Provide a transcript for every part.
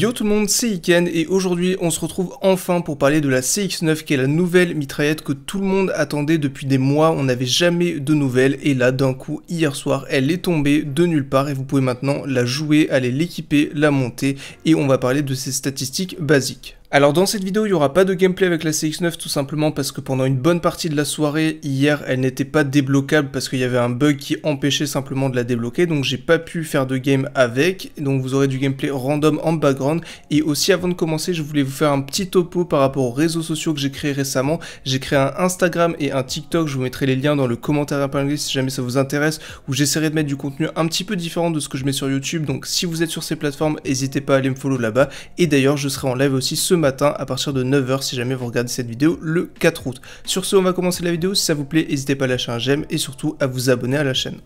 Yo tout le monde, c'est Iken et aujourd'hui on se retrouve enfin pour parler de la CX-9 qui est la nouvelle mitraillette que tout le monde attendait depuis des mois, on n'avait jamais de nouvelles et là d'un coup hier soir elle est tombée de nulle part et vous pouvez maintenant la jouer, aller l'équiper, la monter et on va parler de ses statistiques basiques. Alors dans cette vidéo, il n'y aura pas de gameplay avec la CX-9 tout simplement parce que pendant une bonne partie de la soirée, hier, elle n'était pas débloquable parce qu'il y avait un bug qui empêchait simplement de la débloquer, donc j'ai pas pu faire de game avec, donc vous aurez du gameplay random en background, et aussi avant de commencer, je voulais vous faire un petit topo par rapport aux réseaux sociaux que j'ai créés récemment, j'ai créé un Instagram et un TikTok, je vous mettrai les liens dans le commentaire épinglé si jamais ça vous intéresse, où j'essaierai de mettre du contenu un petit peu différent de ce que je mets sur YouTube, donc si vous êtes sur ces plateformes, n'hésitez pas à aller me follow là-bas, et d'ailleurs je serai en live aussi ce matin à partir de 9h si jamais vous regardez cette vidéo le 4 août. Sur ce, on va commencer la vidéo. Si ça vous plaît, n'hésitez pas à lâcher un j'aime et surtout à vous abonner à la chaîne.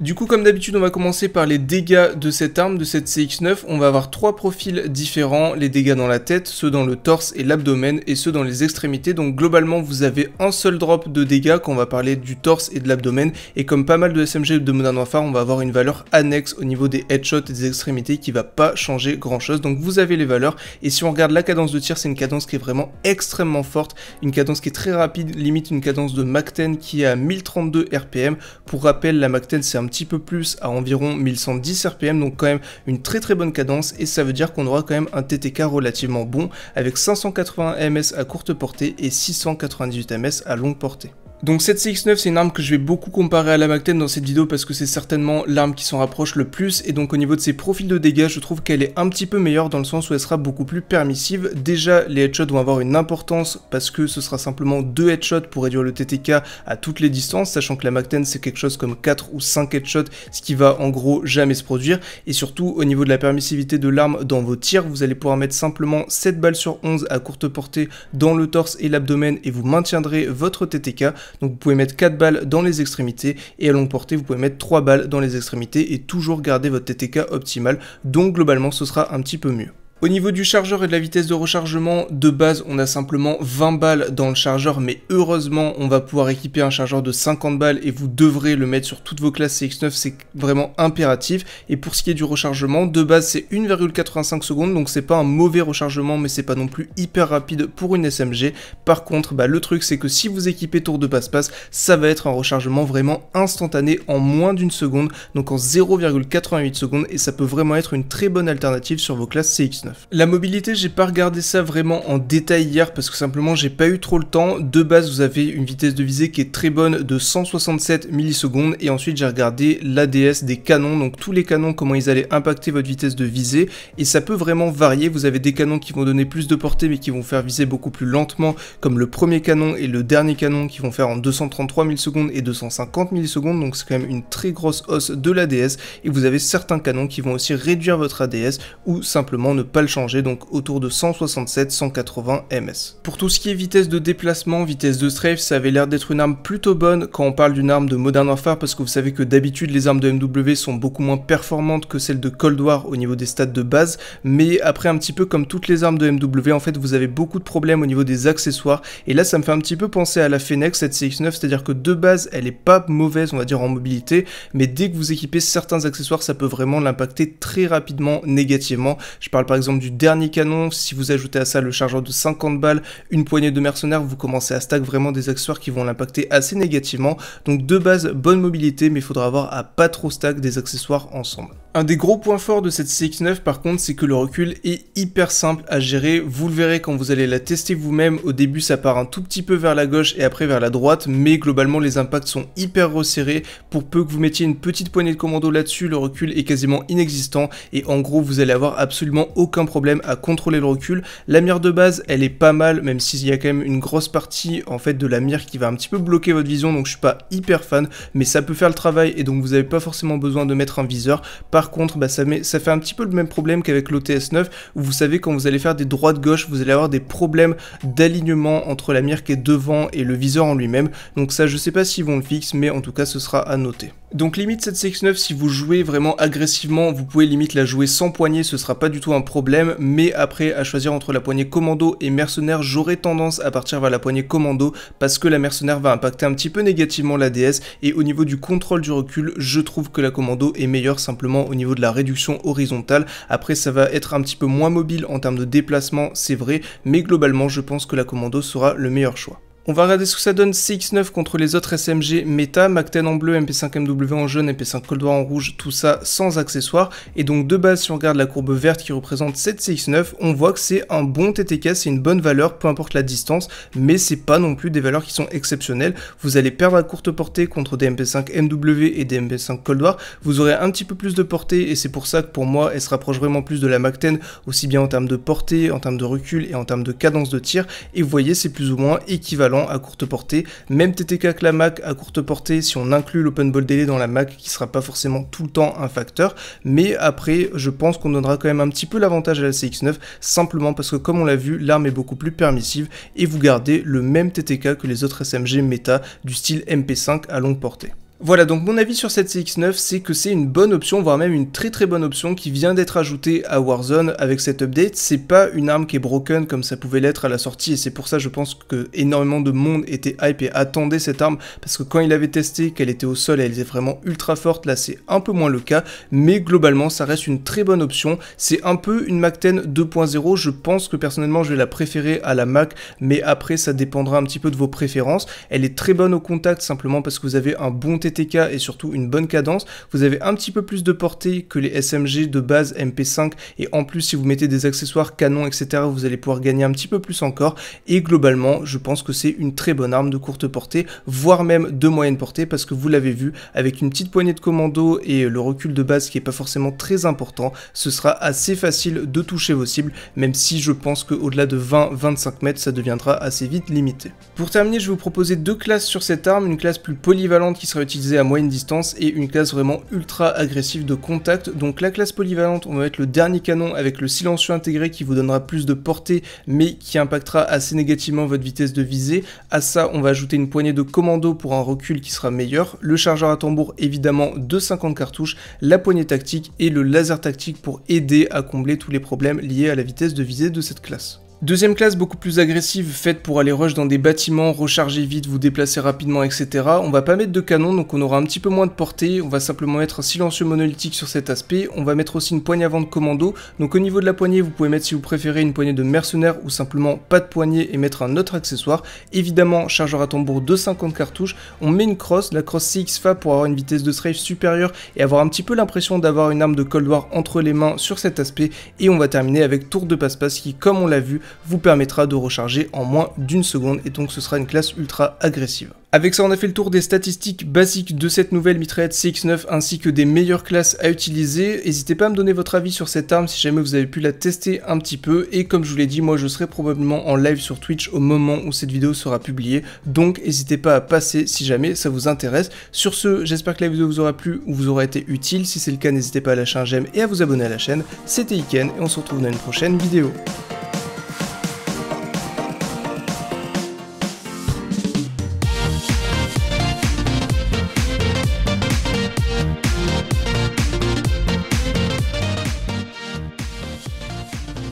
Du coup, comme d'habitude, on va commencer par les dégâts de cette arme, de cette CX-9. On va avoir trois profils différents, les dégâts dans la tête, ceux dans le torse et l'abdomen, et ceux dans les extrémités. Donc globalement, vous avez un seul drop de dégâts quand on va parler du torse et de l'abdomen. Et comme pas mal de SMG de Modern Warfare, on va avoir une valeur annexe au niveau des headshots et des extrémités qui va pas changer grand-chose. Donc vous avez les valeurs. Et si on regarde la cadence de tir, c'est une cadence qui est vraiment extrêmement forte, une cadence qui est très rapide, limite une cadence de Mac 10 qui est à 1032 RPM. Pour rappel, la Mac 10 c'est un petit peu plus à environ 1110 RPM, donc quand même une très très bonne cadence et ça veut dire qu'on aura quand même un TTK relativement bon avec 580 ms à courte portée et 698 ms à longue portée. Donc cette CX-9 c'est une arme que je vais beaucoup comparer à la Mac-10 dans cette vidéo parce que c'est certainement l'arme qui s'en rapproche le plus et donc au niveau de ses profils de dégâts je trouve qu'elle est un petit peu meilleure dans le sens où elle sera beaucoup plus permissive. Déjà les headshots vont avoir une importance parce que ce sera simplement deux headshots pour réduire le TTK à toutes les distances sachant que la Mac-10 c'est quelque chose comme 4 ou 5 headshots ce qui va en gros jamais se produire et surtout au niveau de la permissivité de l'arme dans vos tirs vous allez pouvoir mettre simplement 7 balles sur 11 à courte portée dans le torse et l'abdomen et vous maintiendrez votre TTK donc vous pouvez mettre 4 balles dans les extrémités et à longue portée vous pouvez mettre 3 balles dans les extrémités et toujours garder votre TTK optimal. Donc globalement ce sera un petit peu mieux. Au niveau du chargeur et de la vitesse de rechargement, de base on a simplement 20 balles dans le chargeur mais heureusement on va pouvoir équiper un chargeur de 50 balles et vous devrez le mettre sur toutes vos classes CX9, c'est vraiment impératif. Et pour ce qui est du rechargement, de base c'est 1,85 secondes donc c'est pas un mauvais rechargement mais c'est pas non plus hyper rapide pour une SMG. Par contre bah, le truc c'est que si vous équipez tour de passe-passe, ça va être un rechargement vraiment instantané en moins d'une seconde, donc en 0,88 secondes et ça peut vraiment être une très bonne alternative sur vos classes CX9. La mobilité, j'ai pas regardé ça vraiment en détail hier parce que simplement j'ai pas eu trop le temps. De base, vous avez une vitesse de visée qui est très bonne de 167 millisecondes et ensuite j'ai regardé l'ADS des canons, donc tous les canons, comment ils allaient impacter votre vitesse de visée et ça peut vraiment varier. Vous avez des canons qui vont donner plus de portée mais qui vont faire viser beaucoup plus lentement comme le premier canon et le dernier canon qui vont faire en 233 millisecondes et 250 millisecondes donc c'est quand même une très grosse hausse de l'ADS et vous avez certains canons qui vont aussi réduire votre ADS ou simplement ne pas changer, donc autour de 167-180 ms. Pour tout ce qui est vitesse de déplacement, vitesse de strafe, ça avait l'air d'être une arme plutôt bonne quand on parle d'une arme de Modern Warfare parce que vous savez que d'habitude les armes de MW sont beaucoup moins performantes que celles de Cold War au niveau des stats de base, mais après un petit peu comme toutes les armes de MW, en fait vous avez beaucoup de problèmes au niveau des accessoires, et là ça me fait un petit peu penser à la Fenex cette CX-9, c'est-à-dire que de base elle est pas mauvaise on va dire en mobilité, mais dès que vous équipez certains accessoires ça peut vraiment l'impacter très rapidement négativement, je parle par exemple du dernier canon, si vous ajoutez à ça le chargeur de 50 balles, une poignée de mercenaires, vous commencez à stack vraiment des accessoires qui vont l'impacter assez négativement. Donc de base, bonne mobilité, mais il faudra avoir à pas trop stack des accessoires ensemble. Un des gros points forts de cette CX9 par contre c'est que le recul est hyper simple à gérer, vous le verrez quand vous allez la tester vous-même, au début ça part un tout petit peu vers la gauche et après vers la droite, mais globalement les impacts sont hyper resserrés, pour peu que vous mettiez une petite poignée de commando là-dessus, le recul est quasiment inexistant et en gros vous allez avoir absolument aucun problème à contrôler le recul. La mire de base elle est pas mal même s'il y a quand même une grosse partie en fait de la mire qui va un petit peu bloquer votre vision donc je suis pas hyper fan mais ça peut faire le travail et donc vous n'avez pas forcément besoin de mettre un viseur par contre, bah, ça, ça fait un petit peu le même problème qu'avec l'OTS 9, vous savez quand vous allez faire des de gauche vous allez avoir des problèmes d'alignement entre la mire qui est devant et le viseur en lui-même. Donc ça, je sais pas s'ils vont le fixer, mais en tout cas, ce sera à noter. Donc limite cette cx 9 si vous jouez vraiment agressivement, vous pouvez limite la jouer sans poignée, ce sera pas du tout un problème, mais après à choisir entre la poignée commando et mercenaire, j'aurais tendance à partir vers la poignée commando, parce que la mercenaire va impacter un petit peu négativement la DS, et au niveau du contrôle du recul, je trouve que la commando est meilleure simplement au niveau de la réduction horizontale. Après, ça va être un petit peu moins mobile en termes de déplacement, c'est vrai, mais globalement, je pense que la Commando sera le meilleur choix. On va regarder ce que ça donne CX9 contre les autres SMG méta, macten en bleu, MP5MW en jaune, MP5 Cold War en rouge, tout ça sans accessoires. Et donc de base, si on regarde la courbe verte qui représente cette CX9, on voit que c'est un bon TTK, c'est une bonne valeur, peu importe la distance, mais c'est pas non plus des valeurs qui sont exceptionnelles. Vous allez perdre à courte portée contre des MP5 MW et des MP5 Cold War, vous aurez un petit peu plus de portée et c'est pour ça que pour moi, elle se rapproche vraiment plus de la macten aussi bien en termes de portée, en termes de recul et en termes de cadence de tir. Et vous voyez, c'est plus ou moins équivalent à courte portée. Même TTK que la Mac à courte portée si on inclut l'open ball délai dans la Mac qui sera pas forcément tout le temps un facteur. Mais après, je pense qu'on donnera quand même un petit peu l'avantage à la CX9 simplement parce que comme on l'a vu, l'arme est beaucoup plus permissive et vous gardez le même TTK que les autres SMG méta du style MP5 à longue portée. Voilà, donc mon avis sur cette CX9, c'est que c'est une bonne option, voire même une très très bonne option qui vient d'être ajoutée à Warzone avec cette update. C'est pas une arme qui est broken comme ça pouvait l'être à la sortie, et c'est pour ça je pense que énormément de monde était hype et attendait cette arme, parce que quand il avait testé qu'elle était au sol, elle était vraiment ultra forte, là c'est un peu moins le cas, mais globalement ça reste une très bonne option. C'est un peu une Mac 10 2.0, je pense que personnellement je vais la préférer à la Mac, mais après ça dépendra un petit peu de vos préférences. Elle est très bonne au contact simplement parce que vous avez un bon test TK et surtout une bonne cadence. Vous avez un petit peu plus de portée que les SMG de base MP5 et en plus si vous mettez des accessoires canon etc vous allez pouvoir gagner un petit peu plus encore et globalement je pense que c'est une très bonne arme de courte portée voire même de moyenne portée parce que vous l'avez vu avec une petite poignée de commando et le recul de base qui est pas forcément très important ce sera assez facile de toucher vos cibles même si je pense que au delà de 20-25 mètres ça deviendra assez vite limité. Pour terminer je vais vous proposer deux classes sur cette arme, une classe plus polyvalente qui sera utilisée à moyenne distance et une classe vraiment ultra agressive de contact. Donc la classe polyvalente, on va mettre le dernier canon avec le silencieux intégré qui vous donnera plus de portée mais qui impactera assez négativement votre vitesse de visée. À ça, on va ajouter une poignée de commando pour un recul qui sera meilleur, le chargeur à tambour évidemment de 50 cartouches, la poignée tactique et le laser tactique pour aider à combler tous les problèmes liés à la vitesse de visée de cette classe. Deuxième classe beaucoup plus agressive, faite pour aller rush dans des bâtiments, recharger vite, vous déplacer rapidement, etc. On va pas mettre de canon, donc on aura un petit peu moins de portée. On va simplement mettre un silencieux monolithique sur cet aspect. On va mettre aussi une poignée avant de commando. Donc au niveau de la poignée, vous pouvez mettre si vous préférez une poignée de mercenaire ou simplement pas de poignée et mettre un autre accessoire. Évidemment, chargeur à tambour de 50 cartouches. On met une crosse, la crosse CXFa pour avoir une vitesse de strafe supérieure et avoir un petit peu l'impression d'avoir une arme de Cold War entre les mains sur cet aspect. Et on va terminer avec tour de passe-passe qui, comme on l'a vu, vous permettra de recharger en moins d'une seconde et donc ce sera une classe ultra agressive. Avec ça, on a fait le tour des statistiques basiques de cette nouvelle mitraillette CX-9 ainsi que des meilleures classes à utiliser. N'hésitez pas à me donner votre avis sur cette arme si jamais vous avez pu la tester un petit peu. Et comme je vous l'ai dit, moi je serai probablement en live sur Twitch au moment où cette vidéo sera publiée. Donc n'hésitez pas à passer si jamais ça vous intéresse. Sur ce, j'espère que la vidéo vous aura plu ou vous aura été utile. Si c'est le cas, n'hésitez pas à lâcher un j'aime et à vous abonner à la chaîne. C'était Iken et on se retrouve dans une prochaine vidéo.